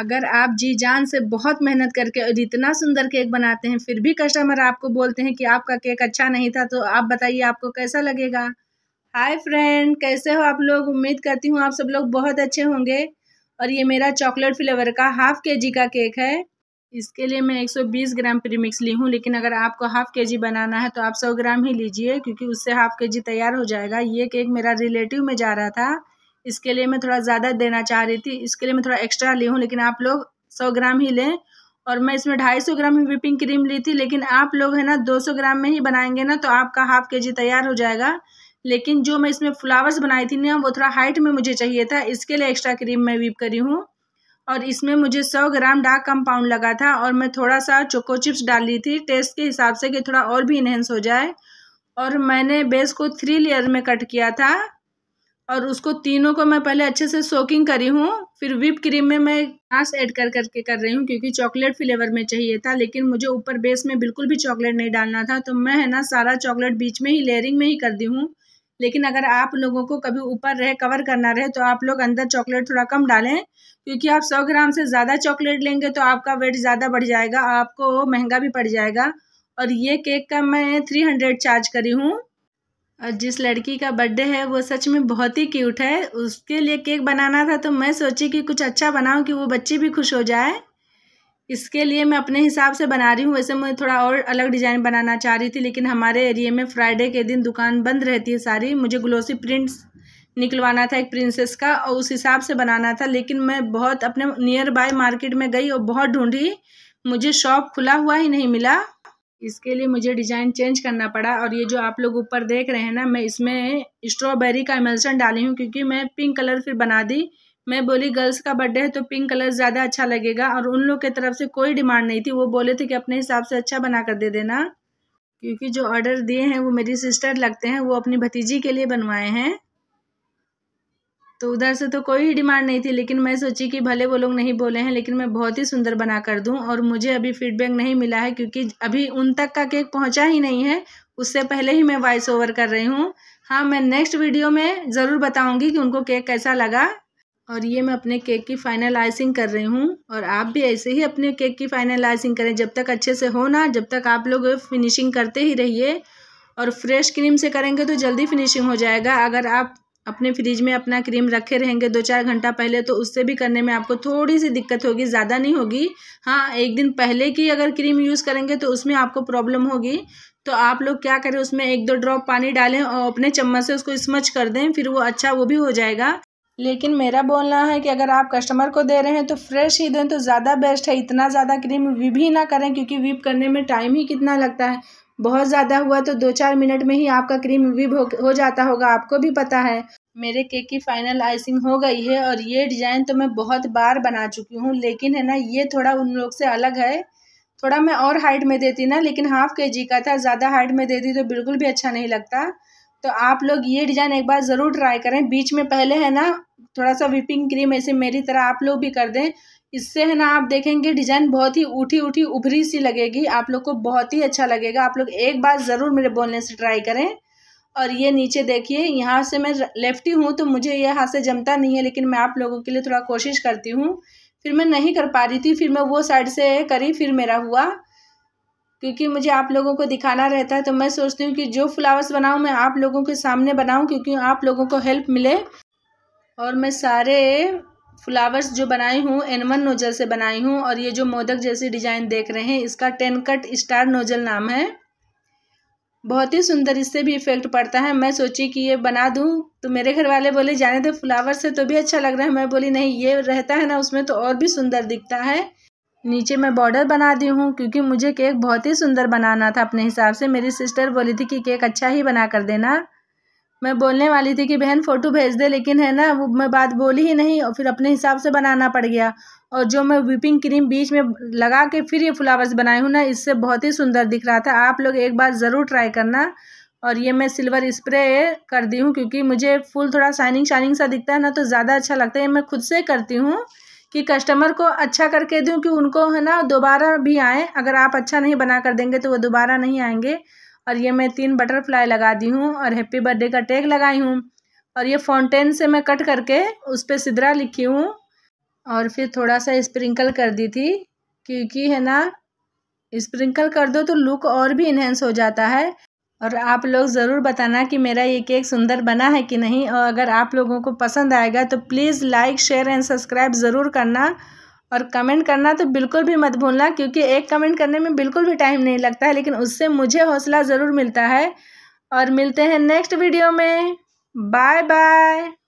अगर आप जी जान से बहुत मेहनत करके और इतना सुंदर केक बनाते हैं फिर भी कस्टमर आपको बोलते हैं कि आपका केक अच्छा नहीं था तो आप बताइए आपको कैसा लगेगा हाय फ्रेंड कैसे हो आप लोग उम्मीद करती हूँ आप सब लोग बहुत अच्छे होंगे और ये मेरा चॉकलेट फ्लेवर का हाफ के जी का केक है इसके लिए मैं 120 ग्राम प्रीमिक्स ली हूँ लेकिन अगर आपको हाफ के जी बनाना है तो आप 100 ग्राम ही लीजिए क्योंकि उससे हाफ के जी तैयार हो जाएगा ये केक मेरा रिलेटिव में जा रहा था इसके लिए मैं थोड़ा ज़्यादा देना चाह रही थी इसके लिए मैं थोड़ा एक्स्ट्रा ली हूँ लेकिन आप लोग सौ ग्राम ही लें और मैं इसमें ढाई सौ ग्राम ही विपिंग क्रीम ली थी लेकिन आप लोग है ना दो सौ ग्राम में ही बनाएंगे ना तो आपका हाफ के जी तैयार हो जाएगा लेकिन जो मैं इसमें फ्लावर्स बनाई थी ना वो थोड़ा हाइट में मुझे चाहिए था इसके लिए एक्स्ट्रा क्रीम मैं वीप करी हूँ और इसमें मुझे सौ ग्राम डार्क कंपाउंड लगा था और मैं थोड़ा सा चोको चिप्स डाल ली थी टेस्ट के हिसाब से कि थोड़ा और भी इन्हेंस हो जाए और मैंने बेस को थ्री लेयर में कट किया था और उसको तीनों को मैं पहले अच्छे से सोकिंग करी हूँ फिर विप क्रीम में मैं घास ऐड कर करके कर रही हूँ क्योंकि चॉकलेट फ्लेवर में चाहिए था लेकिन मुझे ऊपर बेस में बिल्कुल भी चॉकलेट नहीं डालना था तो मैं है ना सारा चॉकलेट बीच में ही लेयरिंग में ही कर दी हूँ लेकिन अगर आप लोगों को कभी ऊपर रहे कवर करना रहे तो आप लोग अंदर चॉकलेट थोड़ा कम डालें क्योंकि आप सौ ग्राम से ज़्यादा चॉकलेट लेंगे तो आपका वेट ज़्यादा बढ़ जाएगा आपको महंगा भी पड़ जाएगा और ये केक का मैं थ्री हंड्रेड चार्ज करी हूँ और जिस लड़की का बर्थडे है वो सच में बहुत ही क्यूट है उसके लिए केक बनाना था तो मैं सोची कि कुछ अच्छा बनाऊं कि वो बच्ची भी खुश हो जाए इसके लिए मैं अपने हिसाब से बना रही हूँ वैसे मैं थोड़ा और अलग डिज़ाइन बनाना चाह रही थी लेकिन हमारे एरिए में फ्राइडे के दिन दुकान बंद रहती है सारी मुझे ग्लोसी प्रिंट्स निकलवाना था एक प्रिंसेस का और उस हिसाब से बनाना था लेकिन मैं बहुत अपने नियर बाय मार्केट में गई और बहुत ढूंढी मुझे शॉप खुला हुआ ही नहीं मिला इसके लिए मुझे डिज़ाइन चेंज करना पड़ा और ये जो आप लोग ऊपर देख रहे हैं ना मैं इसमें स्ट्रॉबेरी का इमल्सन डाली हूँ क्योंकि मैं पिंक कलर फिर बना दी मैं बोली गर्ल्स का बर्थडे है तो पिंक कलर ज़्यादा अच्छा लगेगा और उन लोग के तरफ से कोई डिमांड नहीं थी वो बोले थे कि अपने हिसाब से अच्छा बना कर दे देना क्योंकि जो ऑर्डर दिए हैं वो मेरी सिस्टर लगते हैं वो अपनी भतीजी के लिए बनवाए हैं तो उधर से तो कोई डिमांड नहीं थी लेकिन मैं सोची कि भले वो लोग नहीं बोले हैं लेकिन मैं बहुत ही सुंदर बना कर दूँ और मुझे अभी फीडबैक नहीं मिला है क्योंकि अभी उन तक का केक पहुँचा ही नहीं है उससे पहले ही मैं वॉइस ओवर कर रही हूँ हाँ मैं नेक्स्ट वीडियो में ज़रूर बताऊँगी कि उनको केक कैसा लगा और ये मैं अपने केक की फाइनल आइसिंग कर रही हूँ और आप भी ऐसे ही अपने केक की फाइनल आइसिंग करें जब तक अच्छे से हो ना जब तक आप लोग फिनिशिंग करते ही रहिए और फ्रेश क्रीम से करेंगे तो जल्दी फिनिशिंग हो जाएगा अगर आप अपने फ्रिज में अपना क्रीम रखे रहेंगे दो चार घंटा पहले तो उससे भी करने में आपको थोड़ी सी दिक्कत होगी ज़्यादा नहीं होगी हाँ एक दिन पहले की अगर क्रीम यूज़ करेंगे तो उसमें आपको प्रॉब्लम होगी तो आप लोग क्या करें उसमें एक दो ड्रॉप पानी डालें और अपने चम्मच से उसको स्मच कर दें फिर वो अच्छा वो भी हो जाएगा लेकिन मेरा बोलना है कि अगर आप कस्टमर को दे रहे हैं तो फ्रेश ही दें तो ज़्यादा बेस्ट है इतना ज़्यादा क्रीम विप ही ना करें क्योंकि विप करने में टाइम ही कितना लगता है बहुत ज़्यादा हुआ तो दो चार मिनट में ही आपका क्रीम भी हो जाता होगा आपको भी पता है मेरे केक की फाइनल आइसिंग हो गई है और ये डिज़ाइन तो मैं बहुत बार बना चुकी हूँ लेकिन है ना ये थोड़ा उन लोग से अलग है थोड़ा मैं और हाइट में देती ना लेकिन हाफ़ के जी का था ज़्यादा हाइट में देती तो बिल्कुल भी अच्छा नहीं लगता तो आप लोग ये डिज़ाइन एक बार ज़रूर ट्राई करें बीच में पहले है ना थोड़ा सा विपिंग क्रीम ऐसे मेरी तरह आप लोग भी कर दें इससे है ना आप देखेंगे डिज़ाइन बहुत ही उठी उठी उभरी सी लगेगी आप लोग को बहुत ही अच्छा लगेगा आप लोग एक बार ज़रूर मेरे बोलने से ट्राई करें और ये नीचे देखिए यहाँ से मैं लेफ्टी हूँ तो मुझे ये हाथ से जमता नहीं है लेकिन मैं आप लोगों के लिए थोड़ा कोशिश करती हूँ फिर मैं नहीं कर पा रही थी फिर मैं वो साइड से करी फिर मेरा हुआ क्योंकि मुझे आप लोगों को दिखाना रहता है तो मैं सोचती हूँ कि जो फ्लावर्स बनाऊँ मैं आप लोगों के सामने बनाऊँ क्योंकि आप लोगों को हेल्प मिले और मैं सारे फ्लावर्स जो बनाई हूँ एनवन नोजल से बनाई हूँ और ये जो मोदक जैसी डिज़ाइन देख रहे हैं इसका टेन कट स्टार नोजल नाम है बहुत ही सुंदर इससे भी इफ़ेक्ट पड़ता है मैं सोची कि ये बना दूँ तो मेरे घर वाले बोले जाने दो फ्लावर से तो भी अच्छा लग रहा है मैं बोली नहीं ये रहता है ना उसमें तो और भी सुंदर दिखता है नीचे मैं बॉर्डर बना दी हूँ क्योंकि मुझे केक बहुत ही सुंदर बनाना था अपने हिसाब से मेरी सिस्टर बोली थी कि केक अच्छा ही बना कर देना मैं बोलने वाली थी कि बहन फ़ोटो भेज दे लेकिन है ना वो मैं बात बोली ही नहीं और फिर अपने हिसाब से बनाना पड़ गया और जो मैं व्हीपिंग क्रीम बीच में लगा के फिर ये फ्लावर्स बनाए हूँ ना इससे बहुत ही सुंदर दिख रहा था आप लोग एक बार ज़रूर ट्राई करना और ये मैं सिल्वर स्प्रे कर दी हूँ क्योंकि मुझे फूल थोड़ा शाइनिंग शाइनिंग सा दिखता है ना तो ज़्यादा अच्छा लगता है मैं खुद से करती हूँ कि कस्टमर को अच्छा करके दूँ कि उनको है ना दोबारा भी आएँ अगर आप अच्छा नहीं बना कर देंगे तो वो दोबारा नहीं आएंगे और ये मैं तीन बटरफ्लाई लगा दी हूँ और हैप्पी बर्थडे का टैग लगाई हूँ और ये फाउंटेन से मैं कट करके उस पर सिदरा लिखी हूँ और फिर थोड़ा सा स्प्रिंकल कर दी थी क्योंकि है ना स्प्रिंकल कर दो तो लुक और भी इन्हेंस हो जाता है और आप लोग ज़रूर बताना कि मेरा ये केक सुंदर बना है कि नहीं और अगर आप लोगों को पसंद आएगा तो please like share and subscribe ज़रूर करना और कमेंट करना तो बिल्कुल भी मत भूलना क्योंकि एक कमेंट करने में बिल्कुल भी टाइम नहीं लगता है लेकिन उससे मुझे हौसला ज़रूर मिलता है और मिलते हैं नेक्स्ट वीडियो में बाय बाय